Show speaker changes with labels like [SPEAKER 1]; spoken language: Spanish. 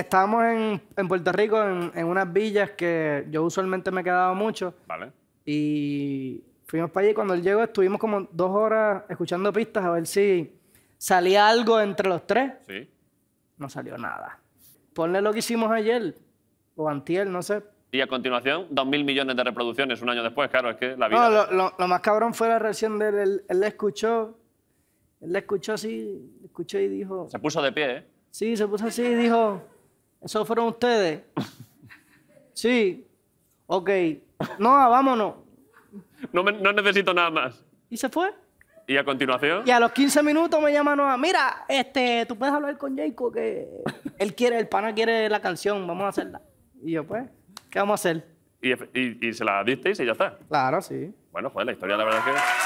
[SPEAKER 1] Estábamos en, en Puerto Rico, en, en, unas villas que yo usualmente me he quedado mucho. Vale. Y fuimos para allí. Cuando él llegó, estuvimos como dos horas escuchando pistas a ver si salía algo entre los tres. Sí. No salió nada. Ponle lo que hicimos ayer o antier, no sé.
[SPEAKER 2] Y a continuación, dos mil millones de reproducciones un año después, claro, es que la vida...
[SPEAKER 1] No, lo, más cabrón fue la reacción de él. Él, escuchó, él la escuchó así, escuchó y dijo... Se puso de pie, ¿eh? Sí, se puso así y dijo... ¿Eso fueron ustedes? Sí. Ok. No, ah, vámonos.
[SPEAKER 3] No, necesito nada más. Y se fue. ¿Y a continuación? Y a
[SPEAKER 1] los 15 minutos me llama Noah. Mira, este, tú puedes hablar con Jacob que él quiere, el pana quiere la canción, vamos a hacerla. Y yo, pues, ¿qué vamos a hacer?
[SPEAKER 3] Y, se la disteis
[SPEAKER 2] y ya está.
[SPEAKER 1] Claro, sí.
[SPEAKER 3] Bueno, joder,
[SPEAKER 2] pues, la historia la verdad es que...